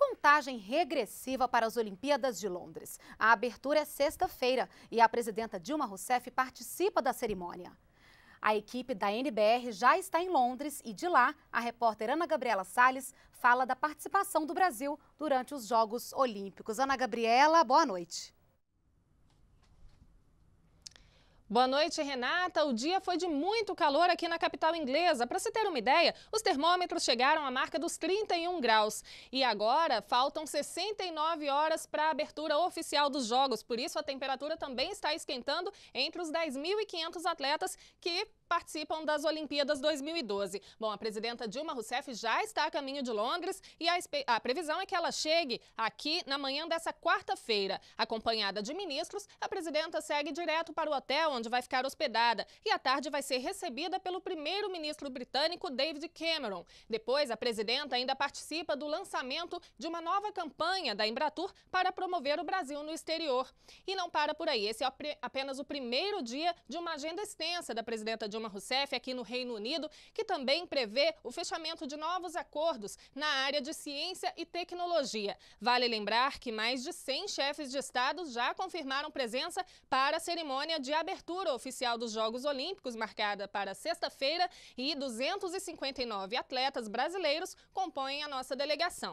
contagem regressiva para as Olimpíadas de Londres. A abertura é sexta-feira e a presidenta Dilma Rousseff participa da cerimônia. A equipe da NBR já está em Londres e de lá, a repórter Ana Gabriela Sales fala da participação do Brasil durante os Jogos Olímpicos. Ana Gabriela, boa noite. Boa noite, Renata. O dia foi de muito calor aqui na capital inglesa. Para se ter uma ideia, os termômetros chegaram à marca dos 31 graus. E agora faltam 69 horas para a abertura oficial dos Jogos. Por isso, a temperatura também está esquentando entre os 10.500 atletas que participam das Olimpíadas 2012. Bom, a presidenta Dilma Rousseff já está a caminho de Londres e a, a previsão é que ela chegue aqui na manhã dessa quarta-feira. Acompanhada de ministros, a presidenta segue direto para o hotel onde vai ficar hospedada e à tarde vai ser recebida pelo primeiro-ministro britânico David Cameron. Depois, a presidenta ainda participa do lançamento de uma nova campanha da Embratur para promover o Brasil no exterior. E não para por aí, esse é apenas o primeiro dia de uma agenda extensa da presidenta Dilma Dilma Rousseff aqui no Reino Unido, que também prevê o fechamento de novos acordos na área de ciência e tecnologia. Vale lembrar que mais de 100 chefes de Estado já confirmaram presença para a cerimônia de abertura oficial dos Jogos Olímpicos, marcada para sexta-feira, e 259 atletas brasileiros compõem a nossa delegação.